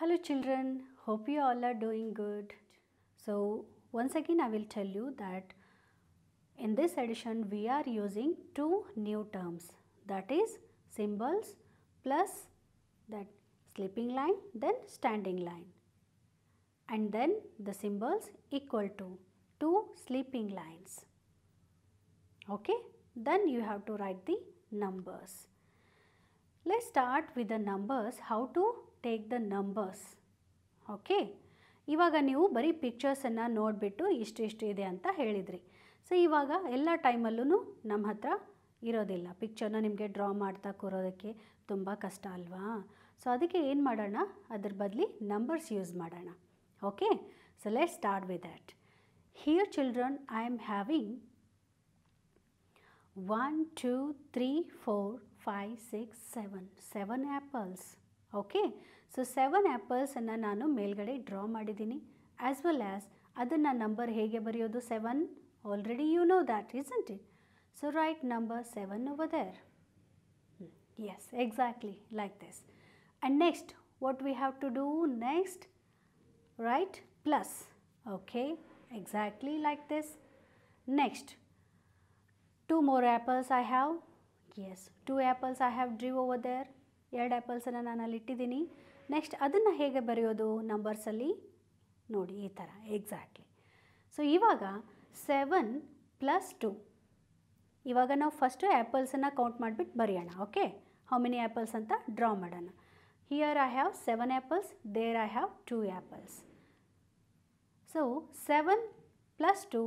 Hello children, hope you all are doing good. So once again I will tell you that in this edition we are using two new terms that is symbols plus that sleeping line then standing line and then the symbols equal to two sleeping lines. Okay, then you have to write the numbers. Let's start with the numbers how to take the numbers okay ಇವಾಗ ನೀವು ಬರೀ ಪಿಕ್ಚರ್ಸನ್ನು ನೋಡಿಬಿಟ್ಟು ಇಷ್ಟು ಇಷ್ಟು ಇದೆ ಅಂತ ಹೇಳಿದ್ರಿ so ಇವಾಗ ಎಲ್ಲ ಟೈಮಲ್ಲೂ ನಮ್ಮ ಹತ್ರ ಇರೋದಿಲ್ಲ ಪಿಕ್ಚರ್ನ ನಿಮಗೆ ಡ್ರಾ ಮಾಡ್ತಾ ಕೂರೋದಕ್ಕೆ ತುಂಬ ಕಷ್ಟ ಅಲ್ವಾ ಸೊ ಅದಕ್ಕೆ ಏನು ಮಾಡೋಣ ಅದ್ರ ಬದಲಿ ನಂಬರ್ಸ್ ಯೂಸ್ ಮಾಡೋಣ okay so let start with that here children I am having one two three four five six seven seven apples okay so seven ಆ್ಯಪಲ್ಸನ್ನು ನಾನು ಮೇಲ್ಗಡೆ ಡ್ರಾ ಮಾಡಿದ್ದೀನಿ ಆ್ಯಸ್ ವೆಲ್ ಆ್ಯಸ್ ಅದನ್ನು ನಂಬರ್ ಹೇಗೆ ಬರೆಯೋದು seven already you know that isn't it so right number seven over there yes exactly like this and next what we have to do next Write plus okay exactly like this next two more apples I have yes two apples I have drew over there ಎರಡು ಆ್ಯಪಲ್ಸನ್ನು ನಾನು ಅಲ್ಲಿ ಇಟ್ಟಿದ್ದೀನಿ next ಅದನ್ನು ಹೇಗೆ ಬರೆಯೋದು ನಂಬರ್ಸಲ್ಲಿ ನೋಡಿ ಈ ಥರ ಎಕ್ಸಾಕ್ಟ್ಲಿ ಸೊ ಇವಾಗ ಸೆವೆನ್ ಪ್ಲಸ್ ಟು ಇವಾಗ ನಾವು ಫಸ್ಟು ಆ್ಯಪಲ್ಸನ್ನು ಕೌಂಟ್ ಮಾಡಿಬಿಟ್ಟು ಬರೆಯೋಣ ಓಕೆ ಹೌ ಮೆನಿ ಆ್ಯಪಲ್ಸ್ ಅಂತ ಡ್ರಾ ಮಾಡೋಣ here I have seven apples there I have two apples so seven plus two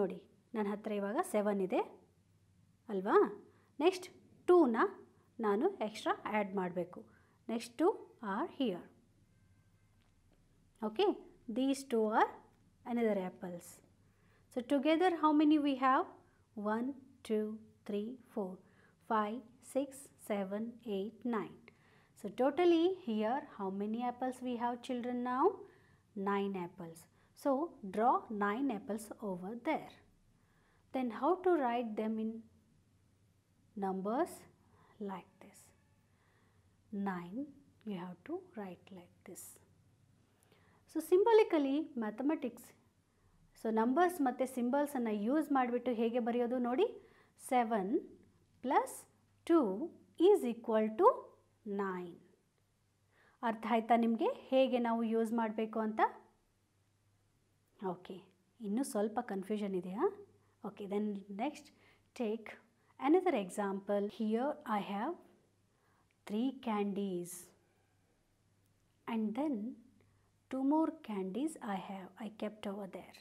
ನೋಡಿ ನನ್ನ ಹತ್ತಿರ ಇವಾಗ ಸೆವೆನ್ ಇದೆ ಅಲ್ವಾ ನೆಕ್ಸ್ಟ್ ಟೂನ ನಾನು ಎಕ್ಸ್ಟ್ರಾ ಆ್ಯಡ್ ಮಾಡಬೇಕು next two are here. okay these two are another apples so together how many we have 1 2 3 4 5 6 7 8 9 so totally here how many apples we have children now 9 apples so draw 9 apples over there then how to write them in numbers like this nine you have to write like this so symbolically mathematics so numbers ಮತ್ತು ಸಿಂಬಲ್ಸನ್ನು use ಮಾಡಿಬಿಟ್ಟು ಹೇಗೆ ಬರೆಯೋದು ನೋಡಿ seven plus two is equal to nine ಅರ್ಥ ಆಯಿತಾ ನಿಮಗೆ ಹೇಗೆ ನಾವು ಯೂಸ್ ಮಾಡಬೇಕು ಅಂತ ಓಕೆ ಇನ್ನೂ ಸ್ವಲ್ಪ ಕನ್ಫ್ಯೂಷನ್ ಇದೆಯಾ okay then next take Another example here I have three candies and then two more candies I have I kept over there.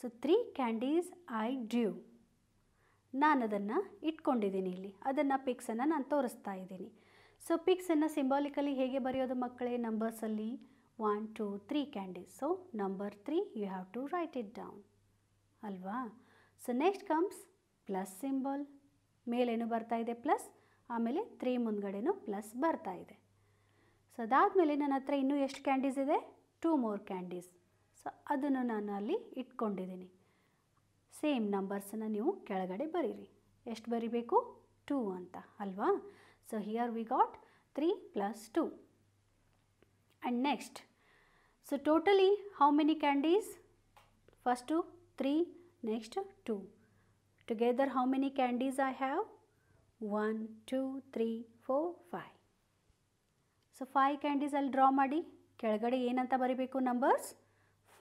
So three candies I do ನಾನು ಅದನ್ನು ಇಟ್ಕೊಂಡಿದ್ದೀನಿ ಇಲ್ಲಿ ಅದನ್ನು ಪಿಕ್ಸನ್ನು ನಾನು ತೋರಿಸ್ತಾ ಇದ್ದೀನಿ ಸೊ ಪಿಕ್ಸನ್ನು ಸಿಂಬಾಲಿಕಲಿ ಹೇಗೆ ಬರೆಯೋದು ಮಕ್ಕಳೇ ನಂಬರ್ಸಲ್ಲಿ one two three candies so number three you have to write it down ಅಲ್ವಾ so next comes plus symbol ಮೇಲೇನು ಬರ್ತಾ ಇದೆ ಪ್ಲಸ್ ಆಮೇಲೆ ತ್ರೀ ಮುಂದ್ಗಡೆನೂ ಪ್ಲಸ್ ಬರ್ತಾ ಇದೆ ಸೊ ಅದಾದಮೇಲೆ ನನ್ನ ಹತ್ರ ಇನ್ನೂ ಎಷ್ಟು ಕ್ಯಾಂಡೀಸ್ ಇದೆ ಟೂ ಮೋರ್ ಕ್ಯಾಂಡೀಸ್ ಸೊ ಅದನ್ನು ನಾನು ಅಲ್ಲಿ ಇಟ್ಕೊಂಡಿದ್ದೀನಿ ಸೇಮ್ ನಂಬರ್ಸನ್ನು ನೀವು ಕೆಳಗಡೆ ಬರೀರಿ ಎಷ್ಟು ಬರಿಬೇಕು ಟೂ ಅಂತ ಅಲ್ವಾ so here we got three plus two and next so totally how many candies first three next two Together how many candies I have? 1, 2, 3, 4, 5. So 5 candies I'll draw ಮಾಡಿ ಕೆಳಗಡೆ ಏನಂತ ಬರಿಬೇಕು numbers?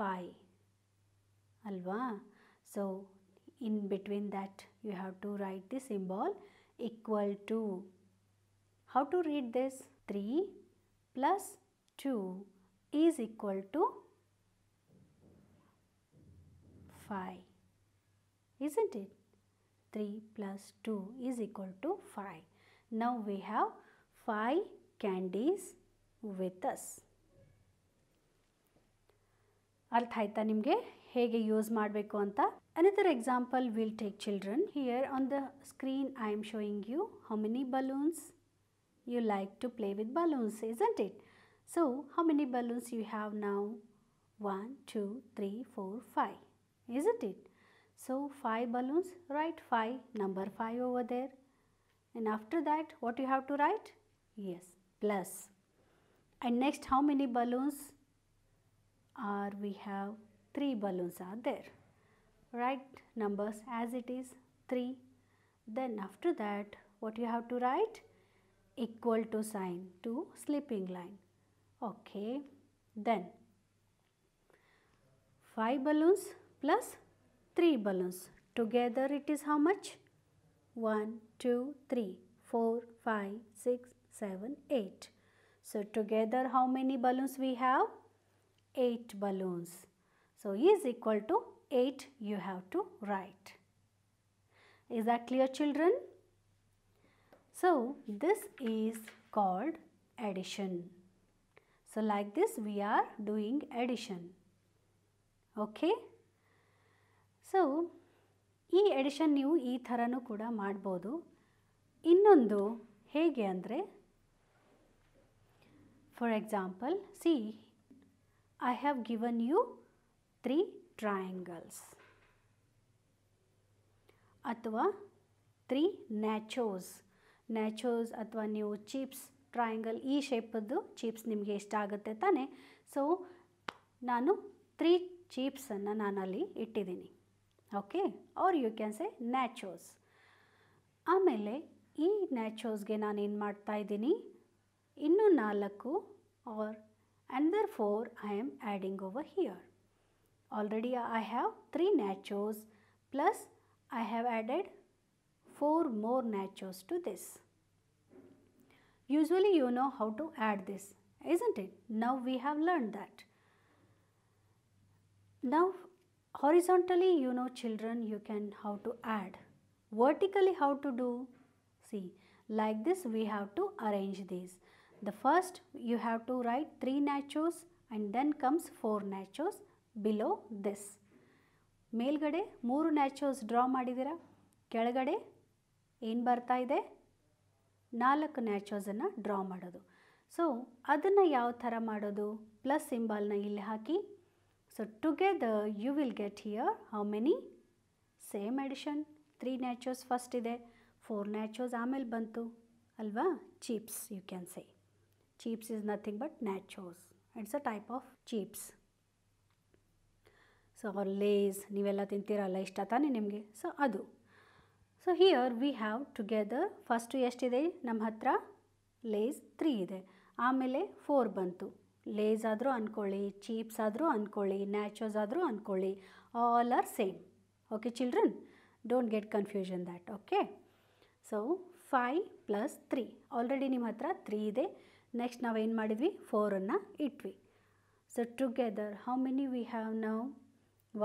5. Alva. So in between that you have to write the symbol equal to. How to read this? 3 plus 2 is equal to 5. Isn't it? Three plus 2 is equal to 5. Now we have 5 candies with us ಅರ್ಥ ಆಯ್ತಾ ನಿಮಗೆ ಹೇಗೆ ಯೂಸ್ ಮಾಡಬೇಕು ಅಂತ another example will take children here on the screen I am showing you how many balloons you like to play with balloons isn't it so how many balloons you have now one two three four five is isn't it So 5 balloons, write 5, number 5 over there. And after that, what you have to write? Yes, plus. And next, how many balloons are we have? 3 balloons are there. Write numbers as it is, 3. Then after that, what you have to write? Equal to sign to sleeping line. Okay. Then 5 balloons plus 3 balloons. Together it is how much? 1, 2, 3, 4, 5, 6, 7, 8. So together how many balloons we have? 8 balloons. So e is equal to 8 you have to write. Is that clear children? So this is called addition. So like this we are doing addition. Okay. So ಈ addition ನೀವು ಈ ಥರನೂ ಕೂಡ ಮಾಡ್ಬೋದು ಇನ್ನೊಂದು ಹೇಗೆ ಅಂದರೆ for example see I have given you three triangles ಅಥವಾ ತ್ರೀ ನ್ಯಾಚೋಸ್ ನ್ಯಾಚೋಸ್ ಅಥವಾ ನೀವು ಚಿಪ್ಸ್ ಟ್ರಯಾಂಗಲ್ ಈ ಶೇಪದ್ದು ಚಿಪ್ಸ್ ನಿಮಗೆ ಇಷ್ಟ ಆಗುತ್ತೆ ತಾನೇ ಸೊ ನಾನು ತ್ರೀ ಚೀಪ್ಸನ್ನು ನಾನಲ್ಲಿ ಇಟ್ಟಿದ್ದೀನಿ okay are you can say ನ್ಯಾಚೋಸ್ ಆಮೇಲೆ ಈ ನ್ಯಾಚೋಸ್ಗೆ ನಾನು ಏನು ಮಾಡ್ತಾ ಇದ್ದೀನಿ ಇನ್ನೂ ನಾಲ್ಕು are and there four I am adding over here already I have three nachos plus I have added four more nachos to this usually you know how to add this isn't it now we have learned that now horizontally you know children you can how to add vertically how to do see like this we have to arrange these the first you have to write three nachos and then comes four nachos below this ಮೇಲ್ಗಡೆ ಮೂರು ನ್ಯಾಚೋಸ್ draw ಮಾಡಿದ್ದೀರಾ ಕೆಳಗಡೆ ಏನು ಬರ್ತಾ ಇದೆ ನಾಲ್ಕು ನ್ಯಾಚೋಸನ್ನು draw ಮಾಡೋದು so ಅದನ್ನು ಯಾವ ಥರ plus plus na illi haki so together you will get here how many? Same addition three nachos first ಇದೆ ಫೋರ್ ನ್ಯಾಚೋಸ್ ಆಮೇಲೆ ಬಂತು ಅಲ್ವಾ chips you can say chips is nothing but nachos it's a type of chips so ಅವ್ರ Lay's ನೀವೆಲ್ಲ ತಿಂತೀರಲ್ಲ ಇಷ್ಟ ತಾನೇ ನಿಮಗೆ ಸೊ ಅದು so here we have together first ಎಷ್ಟಿದೆ ನಮ್ಮ ಹತ್ರ ಲೇಸ್ ತ್ರೀ ಇದೆ ಆಮೇಲೆ ಫೋರ್ ಬಂತು ಲೇಸ್ ಆದರೂ ಅಂದ್ಕೊಳ್ಳಿ ಚೀಪ್ಸ್ ಆದರೂ ಅಂದ್ಕೊಳ್ಳಿ ನ್ಯಾಚೋಸ್ ಆದರೂ ಅಂದ್ಕೊಳ್ಳಿ all are same okay children don't get confusion that okay so five plus three already ನಿಮ್ಮ ಹತ್ರ ತ್ರೀ ಇದೆ ನೆಕ್ಸ್ಟ್ ನಾವೇನು ಮಾಡಿದ್ವಿ ಫೋರನ್ನು ಇಟ್ವಿ so together how many we have now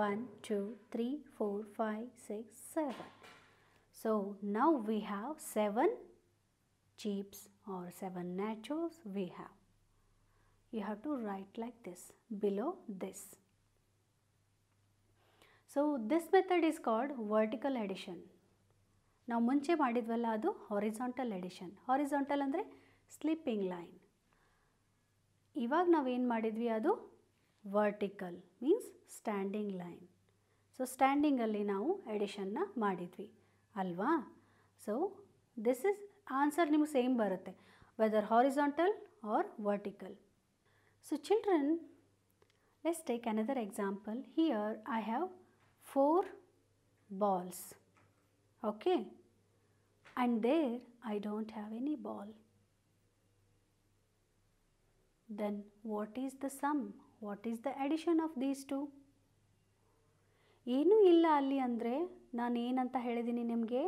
one two three four five six seven so now we have seven chips are seven nachos we have you have to write like this below this. So this method is called vertical addition. ನಾವು ಮುಂಚೆ ಮಾಡಿದ್ವಲ್ಲ ಅದು horizontal addition horizontal ಅಂದರೆ sleeping line ಇವಾಗ ನಾವೇನು ಮಾಡಿದ್ವಿ ಅದು vertical means standing line so ಸ್ಟ್ಯಾಂಡಿಂಗಲ್ಲಿ ನಾವು ಎಡಿಷನ್ನ ಮಾಡಿದ್ವಿ ಅಲ್ವಾ ಸೊ ದಿಸ್ ಇಸ್ ಆನ್ಸರ್ ನಿಮ್ಗೆ ಸೇಮ್ ಬರುತ್ತೆ whether horizontal or vertical So children, let's take another example. Here I have four balls. Okay. And there I don't have any ball. Then what is the sum? What is the addition of these two? ಏನೂ ಇಲ್ಲ ಅಲ್ಲಿ ಅಂದರೆ ನಾನು ಏನಂತ ಹೇಳಿದ್ದೀನಿ ನಿಮಗೆ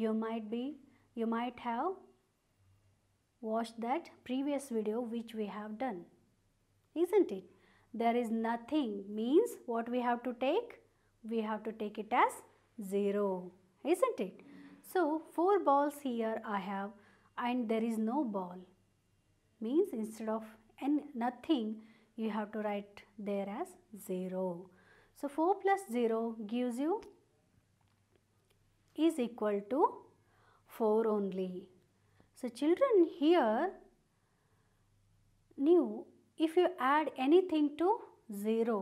you might be you might have watch that previous video which we have done isn't it? There is nothing means what we have to take? We have to take it as 0, isn't it? So, 4 balls here I have and there is no ball. Means instead of n nothing, you have to write there as 0. So, 4 plus 0 gives you is equal to 4 only. So, children here if you add anything to 0,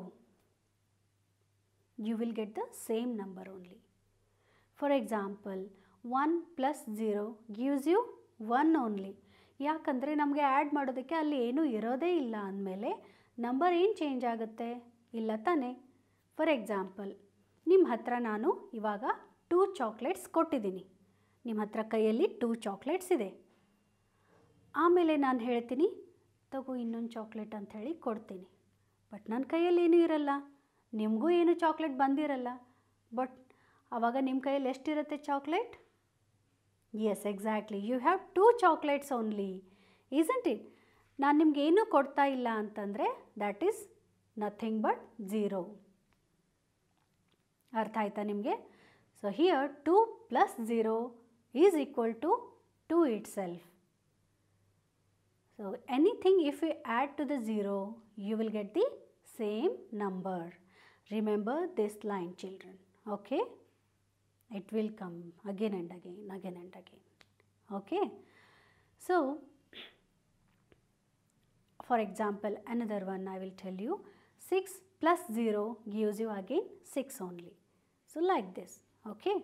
you will get the same number only. For example, 1 plus 0 gives you 1 only. ಯಾಕಂದರೆ ನಮಗೆ add ಮಾಡೋದಕ್ಕೆ ಅಲ್ಲಿ ಏನೂ ಇರೋದೇ ಇಲ್ಲ ಅಂದಮೇಲೆ number ಏನು change ಆಗುತ್ತೆ ಇಲ್ಲ ತಾನೇ ಫಾರ್ ಎಕ್ಸಾಂಪಲ್ ನಿಮ್ಮ ಹತ್ರ ನಾನು ಇವಾಗ ಟೂ ಚಾಕ್ಲೇಟ್ಸ್ ಕೊಟ್ಟಿದ್ದೀನಿ ನಿಮ್ಮ ಹತ್ರ ಕೈಯಲ್ಲಿ ಟೂ ಚಾಕ್ಲೇಟ್ಸ್ ಇದೆ ಆಮೇಲೆ ನಾನು ಹೇಳ್ತೀನಿ ತಗೋ ಇನ್ನೊಂದು ಚಾಕ್ಲೇಟ್ ಹೇಳಿ ಕೊಡ್ತೀನಿ ಬಟ್ ನನ್ನ ಕೈಯಲ್ಲಿ ಏನೂ ಇರಲ್ಲ ನಿಮಗೂ ಏನು ಚಾಕ್ಲೇಟ್ ಬಂದಿರಲ್ಲ ಬಟ್ ಆವಾಗ ನಿಮ್ಮ ಕೈಯಲ್ಲಿ ಎಷ್ಟಿರುತ್ತೆ chocolate yes exactly you have two chocolates only isn't it ನಾನು ನಿಮ್ಗೆ ಏನೂ ಕೊಡ್ತಾ ಇಲ್ಲ ಅಂತಂದರೆ that is nothing but zero ಅರ್ಥ ಆಯ್ತಾ ನಿಮಗೆ so here two plus zero is equal to two itself So anything if we add to the 0, you will get the same number. Remember this line children, okay? It will come again and again, again and again, okay? So, for example, another one I will tell you, 6 plus 0 gives you again 6 only. So, like this, okay?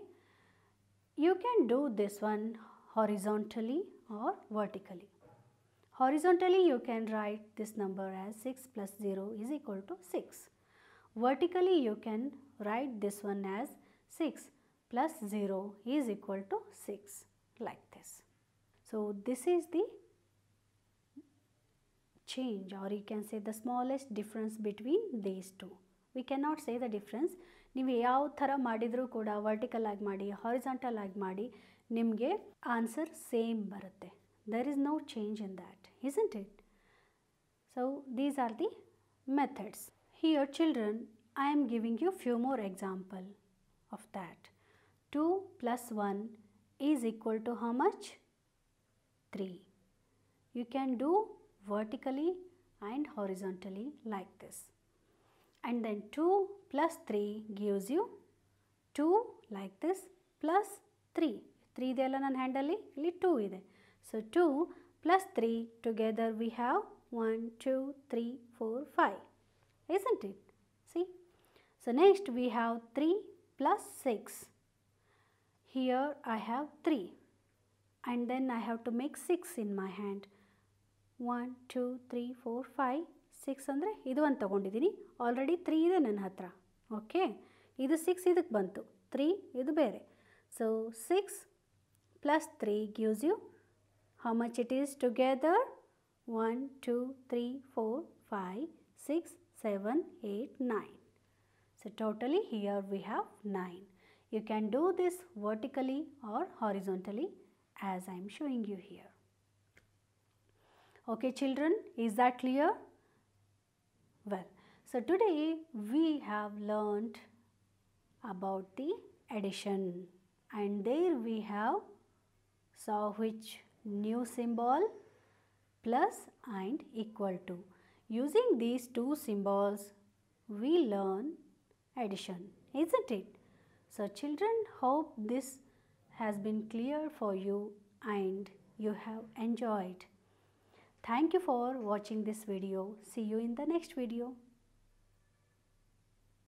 You can do this one horizontally or vertically. Horizontally, you can write this number as 6 plus 0 is equal to 6. Vertically, you can write this one as 6 plus 0 is equal to 6 like this. So, this is the change or you can say the smallest difference between these two. We cannot say the difference. ನೀವು ಯಾವ ಥರ ಮಾಡಿದರೂ ಕೂಡ vertical ಆಗಿ ಮಾಡಿ horizontal ಆಗಿ ಮಾಡಿ ನಿಮಗೆ ಆನ್ಸರ್ ಸೇಮ್ ಬರುತ್ತೆ there isn't it? So, these are the methods. Here children, I am giving you few more example of that. 2 plus 1 is equal to how much? 3. You can do vertically and horizontally like this. And then 2 plus 3 gives you 2 like this plus 3. 3 ಇದೆ ಅಲ್ಲ ನನ್ನ ಹ್ಯಾಂಡಲ್ಲಿ ಇಲ್ಲಿ two ಇದೆ plus 3. Together we have 1, 2, 3, 4, 5. Isn't it? See? So next we have 3 plus 6. Here I have 3. And then I have to make 6 in my hand. 1, 2, 3, 4, 5, 6 Already three ಒಂದು ತೊಗೊಂಡಿದ್ದೀನಿ already Okay. ಇದೆ six ಹತ್ರ okay ಇದು six ಇದಕ್ಕೆ ಬಂತು three ಇದು ಬೇರೆ so six plus how much it is together? 1, 2, 3, 4, 5, 6, 7, 8, 9. So totally here we have 9. You can do this vertically or horizontally as I am showing you here. Okay children, is that clear? Well, so today we have learnt about the addition and there we have saw which new symbol plus and equal to. Using these two symbols, we learn addition, isn't it? So children, hope this has been clear for you and you have enjoyed. Thank you for watching this video. See you in the next video.